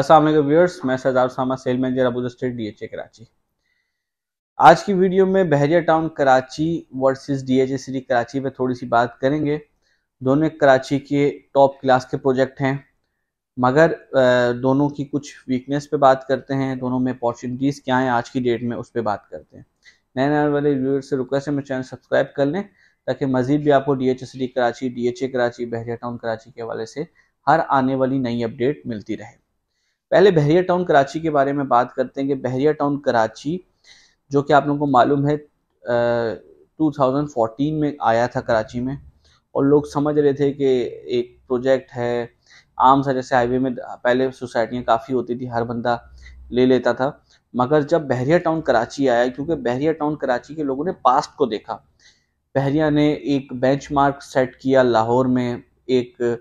असल व्यवर्स व्यूअर्स मैं सरदार सामा सेल मैनेजर अबू स्टेट ए कराची आज की वीडियो में Bahria town Karachi versus DHA city Karachi पे थोड़ी सी बात करेंगे दोनों कराची के टॉप क्लास के प्रोजेक्ट हैं मगर दोनों की कुछ वीकनेस पे बात करते हैं दोनों में अपॉर्चुनिटीज़ क्या हैं आज की डेट में उस पर बात करते हैं नए नए वाले व्यूअर्स से रिक्वेस्ट है मेरे चैनल सब्सक्राइब कर लें ताकि मज़ीद भी आपको D H city Karachi D H A Karachi Bahria town Karachi के हवाले से हर आने वाली नई अपडेट मिलती रहे पहले बहरिया टाउन कराची के बारे में बात करते हैं कि बहरिया टाउन कराची जो कि आप लोगों को मालूम है आ, 2014 में आया था कराची में और लोग समझ रहे थे कि एक प्रोजेक्ट है आम सा जैसे हाईवे में पहले सोसाइटियाँ काफ़ी होती थी हर बंदा ले लेता था मगर जब बहरिया टाउन कराची आया क्योंकि बहरिया टाउन कराची के लोगों ने पास्ट को देखा बहरिया ने एक बेंचमार्क सेट किया लाहौर में एक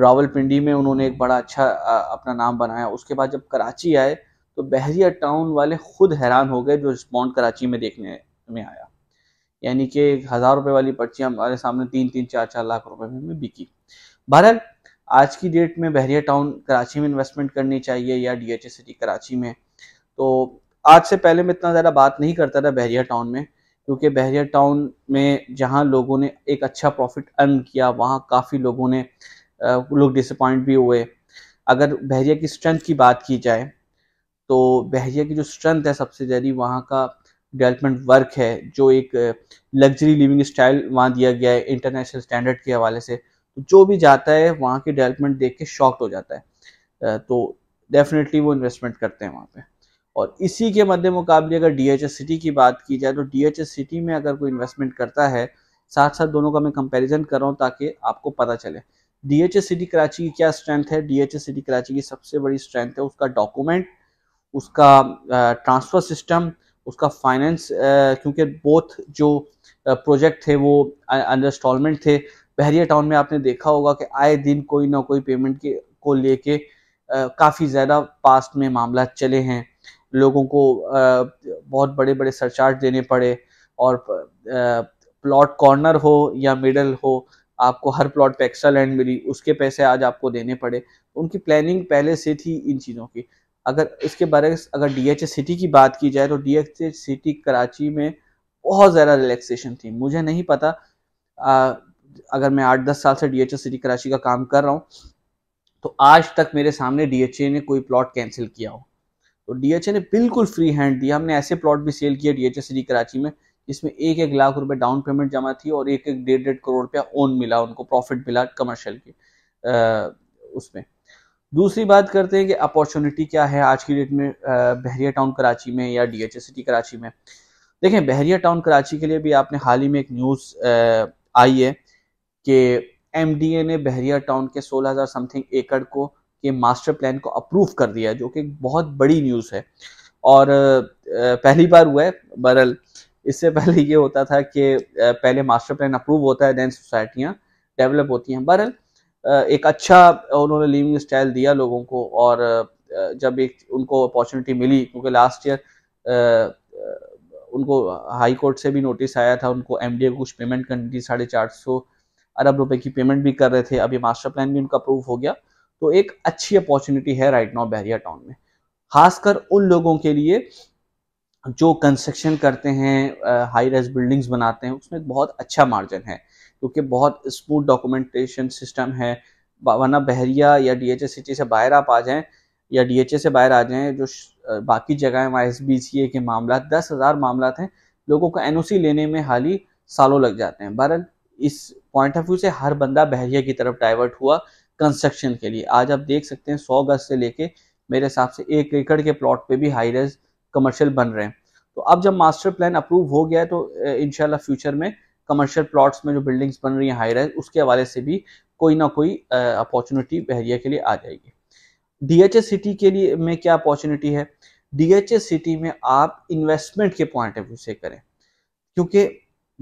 रावलपिंडी में उन्होंने एक बड़ा अच्छा अपना नाम बनाया उसके बाद जब कराची आए तो बहरिया टाउन वाले खुद हैरान हो गए जो रिस्पॉन्ड कराची में देखने में आया यानी कि हज़ार रुपये वाली पर्चियाँ हमारे सामने तीन तीन चार चार लाख रुपए में बिकी बहरहाल आज की डेट में बहरिया टाउन कराची में इन्वेस्टमेंट करनी चाहिए या डी एच सिटी कराची में तो आज से पहले मैं इतना ज़्यादा बात नहीं करता था बहरिया टाउन में क्योंकि बहरिया टाउन में जहाँ लोगों ने एक अच्छा प्रॉफिट अर्न किया वहाँ काफ़ी लोगों ने लोग डिसअपॉइंट भी हुए अगर बहरिया की स्ट्रेंथ की बात की जाए तो बहरिया की जो स्ट्रेंथ है सबसे ज़्यादा वहाँ का डेवलपमेंट वर्क है जो एक लग्जरी लिविंग स्टाइल वहाँ दिया गया है इंटरनेशनल स्टैंडर्ड के हवाले से तो जो भी जाता है वहाँ की डेवलपमेंट देख के शॉक्ट हो जाता है तो डेफिनेटली वो इन्वेस्टमेंट करते हैं वहाँ पे और इसी के मद्दे मुकाबले अगर डी एच एस सिटी की बात की जाए तो डी एच एस सिटी में अगर कोई इन्वेस्टमेंट करता है साथ साथ दोनों का मैं कंपैरिजन कर रहा हूँ ताकि आपको पता चले डी एच सिटी कराची की क्या स्ट्रेंथ है डी एच सिटी कराची की सबसे बड़ी स्ट्रेंथ है उसका डॉक्यूमेंट उसका ट्रांसफ़र सिस्टम उसका फाइनेंस क्योंकि बोथ जो प्रोजेक्ट थे वो अंडर इंस्टॉलमेंट थे बहरिया टाउन में आपने देखा होगा कि आए दिन कोई ना कोई पेमेंट के को लेके काफ़ी ज़्यादा पास्ट में मामला चले हैं लोगों को आ, बहुत बड़े बड़े सरचार्ज देने पड़े और प्लॉट कॉर्नर हो या मिडल हो आपको हर प्लॉट पे एक्स्ट्रा लैंड मिली उसके पैसे आज आपको देने पड़े उनकी प्लानिंग पहले से थी इन चीज़ों की अगर इसके बारे में अगर डी सिटी की बात की जाए तो डी सिटी कराची में बहुत ज़्यादा रिलैक्सेशन थी मुझे नहीं पता आ, अगर मैं आठ दस साल से डी सिटी कराची का काम कर रहा हूँ तो आज तक मेरे सामने डी ने कोई प्लॉट कैंसिल किया हो तो डी ने बिल्कुल फ्री हैंड दिया हमने ऐसे प्लॉट भी सेल किए डी सिटी कराची में इसमें एक एक लाख रुपए डाउन पेमेंट जमा थी और एक एक डेढ़ डेढ़ करोड़ रुपया ओन मिला उनको प्रॉफिट मिला कमर्शियल के उसमें दूसरी बात करते हैं कि अपॉर्चुनिटी क्या है आज की डेट में बहरिया टाउन कराची में या डी सिटी कराची में देखें बहरिया टाउन कराची के लिए भी आपने हाल ही में एक न्यूज़ आई है कि एम ने बहरिया टाउन के 16000 समथिंग एकड़ को के मास्टर प्लान को अप्रूव कर दिया जो कि बहुत बड़ी न्यूज़ है और पहली बार हुआ है बहरल इससे पहले ये होता था कि पहले मास्टर प्लान अप्रूव होता है देन सोसाइटियाँ डेवलप होती हैं बहरहाल एक अच्छा उन्होंने लिविंग स्टाइल दिया लोगों को और जब एक उनको अपॉर्चुनिटी मिली क्योंकि लास्ट ईयर उनको हाई कोर्ट से भी नोटिस आया था उनको एम को कुछ पेमेंट करनी थी साढ़े चार सौ अरब रुपए की पेमेंट भी कर रहे थे अभी मास्टर प्लान भी उनका अप्रूव हो गया तो एक अच्छी अपॉर्चुनिटी है राइट नाउ बहरिया टाउन में खासकर उन लोगों के लिए जो कंस्ट्रक्शन करते हैं हाई रेज बिल्डिंग्स बनाते हैं उसमें बहुत अच्छा मार्जिन है क्योंकि बहुत स्मूथ डॉक्यूमेंटेशन सिस्टम है वरना बहरिया या डी एच से बाहर आप आ जाएं या डी से बाहर आ जाएं जो बाकी जगह वहाँ एस बी सी ए के मामला दस हज़ार मामला हैं लोगों को एन ओ सी लेने में हाल ही सालों लग जाते हैं बहरहाल इस पॉइंट ऑफ व्यू से हर बंदा बहरिया की तरफ डाइवर्ट हुआ कंस्ट्रक्शन के लिए आज आप देख सकते हैं सौ गज से लेके मेरे हिसाब से एक एकड़ के प्लॉट पे भी हाई रेज कमर्शियल बन रहे हैं तो अब जब मास्टर प्लान अप्रूव हो गया है तो इनशाला फ्यूचर में कमर्शियल प्लॉट्स में जो बिल्डिंग्स बन रही हैं हाई राइज उसके हवाले से भी कोई ना कोई अपॉर्चुनिटी बहरिया के लिए आ जाएगी डी सिटी के लिए में क्या अपॉर्चुनिटी है डी सिटी में आप इन्वेस्टमेंट के पॉइंट ऑफ व्यू से करें क्योंकि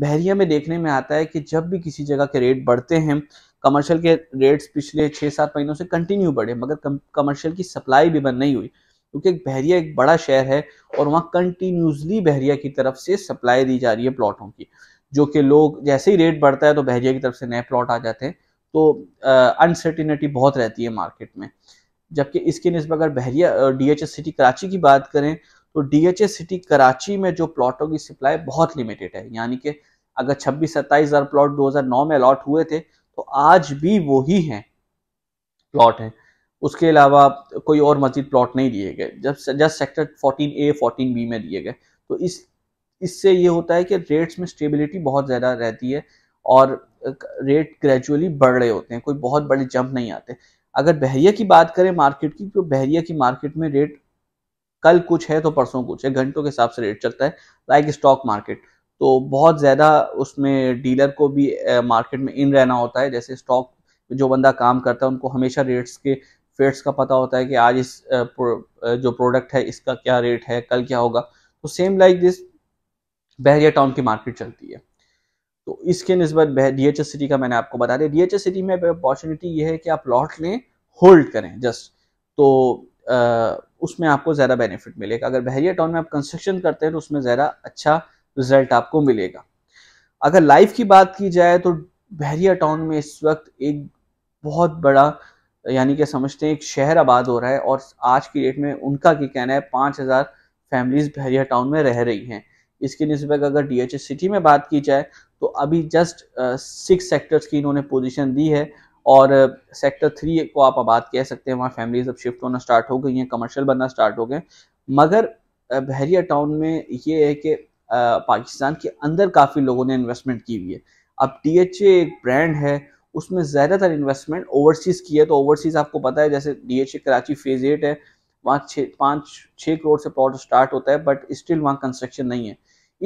बहरिया में देखने में आता है कि जब भी किसी जगह के रेट बढ़ते हैं कमर्शियल के रेट्स पिछले छः सात महीनों से कंटिन्यू बढ़े मगर कमर्शियल की सप्लाई भी बंद नहीं हुई क्योंकि बहरिया एक बड़ा शहर है और वहाँ कंटिन्यूसली बहरिया की तरफ से सप्लाई दी जा रही है प्लॉटों की जो कि लोग जैसे ही रेट बढ़ता है तो बहरिया की तरफ से नए प्लॉट आ जाते हैं तो अनसर्टिनिटी बहुत रहती है मार्केट में जबकि इसके नस्ब अगर Bahria D H city Karachi की बात करें तो डी एच सिटी कराची में जो प्लॉटों की सप्लाई बहुत लिमिटेड है यानी कि अगर छब्बीस सत्ताईस हज़ार प्लॉट 2009 में अलॉट हुए थे तो आज भी वही हैं प्लॉट हैं उसके अलावा कोई और मजीद प्लॉट नहीं दिए गए जब जस्ट सेक्टर 14 ए 14 बी में दिए गए तो इस इससे ये होता है कि रेट्स में स्टेबिलिटी बहुत ज़्यादा रहती है और रेट ग्रेजुअली बढ़ रहे होते हैं कोई बहुत बड़े जंप नहीं आते अगर बहरिया की बात करें मार्केट की तो बहरिया की मार्केट में रेट कल कुछ है तो परसों कुछ है घंटों के हिसाब से रेट चलता है लाइक स्टॉक मार्केट तो बहुत ज़्यादा उसमें डीलर को भी मार्केट में इन रहना होता है जैसे स्टॉक जो बंदा काम करता है उनको हमेशा रेट्स के फेट्स का पता होता है कि आज इस जो प्रोडक्ट है इसका क्या रेट है कल क्या होगा तो same like this Bahria town की मार्केट चलती है तो इसके नस्बत डी एच सिटी का मैंने आपको बता दिया डी एच सिटी में अपॉर्चुनिटी ये है कि आप लॉट लें होल्ड करें जस्ट तो आ, उसमें आपको ज़्यादा बेनिफिट मिलेगा अगर बहरिया टाउन में आप कंस्ट्रक्शन करते हैं तो उसमें ज़्यादा अच्छा रिजल्ट आपको मिलेगा अगर लाइफ की बात की जाए तो बहरिया टाउन में इस वक्त एक बहुत बड़ा यानी कि समझते हैं एक शहर आबाद हो रहा है और आज की डेट में उनका क्या कहना है पाँच हज़ार फैमिलीज बहरिया टाउन में रह रही हैं इसके नस्बत अगर डी एच सिटी में बात की जाए तो अभी जस्ट सिक्स सेक्टर्स की इन्होंने पोजीशन दी है और सेक्टर थ्री को आप आबाद कह सकते हैं वहाँ फैमिलीज अब शिफ्ट होना स्टार्ट हो गई हैं कमर्शियल बनना स्टार्ट हो गए मगर बहरिया टाउन में ये है कि पाकिस्तान के अंदर काफ़ी लोगों ने इन्वेस्टमेंट की हुई है अब टी एच ए एक ब्रांड है उसमें ज़्यादातर इन्वेस्टमेंट ओवरसीज़ की है तो ओवरसीज़ आपको पता है जैसे डी कराची फेज़ एट है वहाँ छः पाँच छः करोड़ से प्लॉट स्टार्ट होता है बट स्टिल वहाँ कंस्ट्रक्शन नहीं है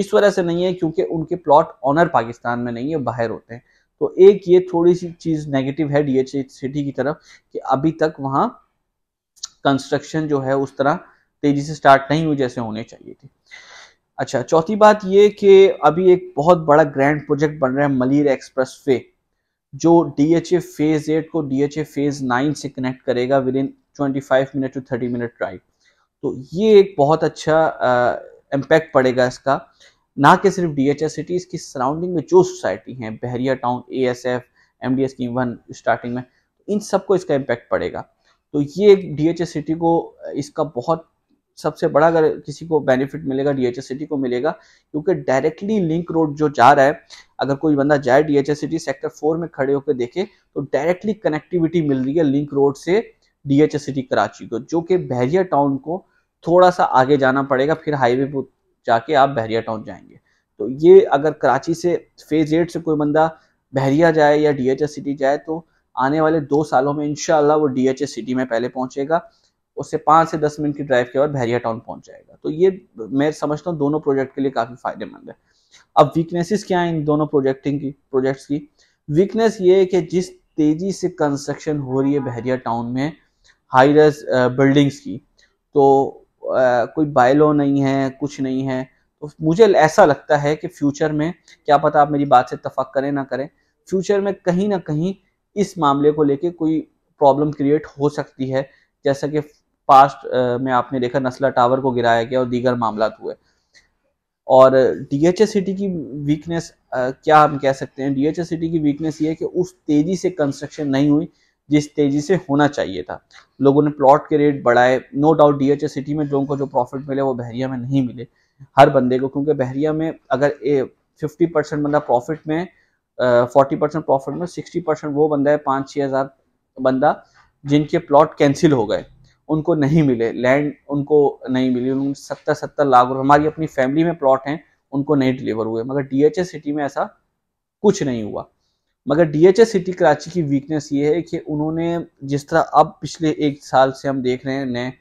इस वजह से नहीं है क्योंकि उनके प्लॉट ऑनर पाकिस्तान में नहीं है बाहर होते हैं तो एक ये थोड़ी सी चीज़ नेगेटिव है डी सिटी की तरफ कि अभी तक वहाँ कंस्ट्रक्शन जो है उस तरह तेज़ी से स्टार्ट नहीं हुई जैसे होने चाहिए थी अच्छा चौथी बात ये कि अभी एक बहुत बड़ा ग्रैंड प्रोजेक्ट बन रहा है मलिर एक्सप्रेस वे जो D H A phase eight को D H A phase nine से कनेक्ट करेगा within twenty five minute to thirty minute drive तो ये एक बहुत अच्छा इम्पैक्ट पड़ेगा इसका ना कि सिर्फ डी एच एस सिटी इसकी सराउंडिंग में जो सोसाइटी हैं Bahria town A S F M D S की वन स्टार्टिंग में तो इन सबको इसका इम्पैक्ट पड़ेगा तो ये डी एच एस सिटी को इसका बहुत सबसे बड़ा अगर किसी को बेनिफिट मिलेगा डीएचएस सिटी को मिलेगा क्योंकि डायरेक्टली लिंक रोड जो जा रहा है अगर कोई बंदा जाए डीएचएस सिटी सेक्टर फोर में खड़े होकर देखे तो डायरेक्टली कनेक्टिविटी मिल रही है लिंक रोड से डीएचएस सिटी कराची को जो कि बहरिया टाउन को थोड़ा सा आगे जाना पड़ेगा फिर हाईवे पर जाके आप बहरिया टाउन जाएंगे तो ये अगर कराची से फेज एट से कोई बंदा बहरिया जाए या डी सिटी जाए तो आने वाले दो सालों में इनशाला वो डी सिटी में पहले पहुंचेगा उससे पाँच से दस मिनट की ड्राइव के बाद भैरिया टाउन पहुंच जाएगा तो ये मैं समझता हूँ दोनों प्रोजेक्ट के लिए काफ़ी फायदेमंद है अब वीकनेसेस क्या है इन दोनों प्रोजेक्टिंग की प्रोजेक्ट्स की वीकनेस ये है कि जिस तेज़ी से कंस्ट्रक्शन हो रही है बहरिया टाउन में हाई रेस बिल्डिंग्स की तो आ, कोई बायलो नहीं है कुछ नहीं है तो मुझे ऐसा लगता है कि फ्यूचर में क्या पता आप मेरी बात से इतफाक़ करें ना करें फ्यूचर में कहीं ना कहीं इस मामले को लेके कोई प्रॉब्लम क्रिएट हो सकती है जैसा कि पास्ट में आपने देखा नस्ला टावर को गिराया गया और दीगर मामला हुए और डी सिटी की वीकनेस क्या हम कह सकते हैं डी सिटी की वीकनेस ये है कि उस तेज़ी से कंस्ट्रक्शन नहीं हुई जिस तेज़ी से होना चाहिए था लोगों ने प्लॉट के रेट बढ़ाए नो डाउट डी सिटी में लोगों को जो प्रॉफिट मिले वो बहरिया में नहीं मिले हर बंदे को क्योंकि बहरिया में अगर फिफ्टी परसेंट बंदा प्रॉफिट में फोर्टी परसेंट प्रॉफिट में सिक्सटी परसेंट वो बंदा है पाँच छः हज़ार बंदा जिनके प्लॉट कैंसिल हो गए उनको नहीं मिले लैंड उनको नहीं मिली उन सत्तर सत्तर लाख रुपये हमारी अपनी फैमिली में प्लॉट हैं उनको नहीं डिलीवर हुए मगर डीएचए सिटी में ऐसा कुछ नहीं हुआ मगर डीएचए सिटी कराची की वीकनेस ये है कि उन्होंने जिस तरह अब पिछले एक साल से हम देख रहे हैं नए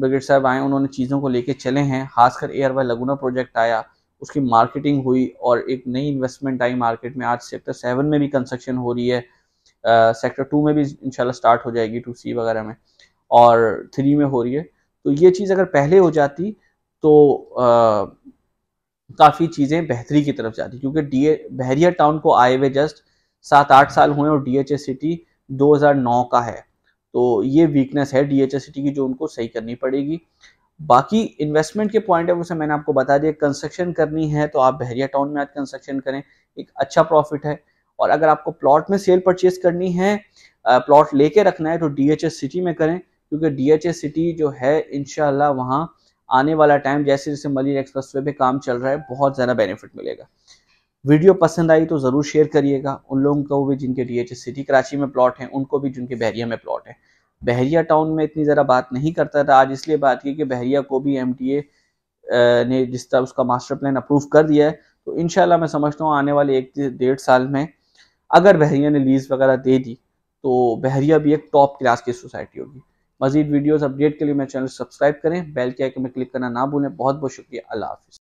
ब्रिगेड साहब आए उन्होंने चीज़ों को लेके चले हैं खासकर एयर वाई लगुना प्रोजेक्ट आया उसकी मार्केटिंग हुई और एक नई इन्वेस्टमेंट आई मार्केट में आज सेक्टर सेवन में भी कंस्ट्रक्शन हो रही है सेक्टर सेक्टर टू में भी इंशाल्लाह स्टार्ट हो जाएगी टू सी वगैरह में और थ्री में हो रही है तो ये चीज़ अगर पहले हो जाती तो काफ़ी चीज़ें बेहतरी की तरफ जाती क्योंकि डी बहरिया टाउन को आए हुए जस्ट सात आठ साल हुए और डी एच ए सिटी दो हजार नौ का है तो ये वीकनेस है डी एच ए सिटी की जो उनको सही करनी पड़ेगी बाकी इन्वेस्टमेंट के पॉइंट ऑफ व्यू से मैंने आपको बता दिया कंस्ट्रक्शन करनी है तो आप बहरिया टाउन में आज कंस्ट्रक्शन करें एक अच्छा प्रॉफिट है और अगर आपको प्लॉट में सेल परचेज करनी है प्लॉट लेके रखना है तो डी एच एस सिटी में करें क्योंकि डीएचए सिटी जो है इनशाला वहाँ आने वाला टाइम जैसे जैसे मलिन एक्सप्रेस वे पे काम चल रहा है बहुत ज़्यादा बेनिफिट मिलेगा वीडियो पसंद आई तो ज़रूर शेयर करिएगा उन लोगों को भी जिनके डी सिटी कराची में प्लॉट हैं उनको भी जिनके बहरिया में प्लॉट है बहरिया टाउन में इतनी ज़रा बात नहीं करता था आज इसलिए बात की कि बहरिया को भी एम ने जिस तरह उसका मास्टर प्लान अप्रूव कर दिया है तो इन मैं समझता हूँ आने वाले एक डेढ़ साल में अगर बहरिया ने लीज़ वगैरह दे दी तो बहरिया भी एक टॉप क्लास की सोसाइटी होगी मजीद वीडियोज अपडेट के लिए मेरे चैनल सब्सक्राइब करें बेल के आइकन में क्लिक करना ना भूलें बहुत बहुत शुक्रिया अल्लाह हाफिज़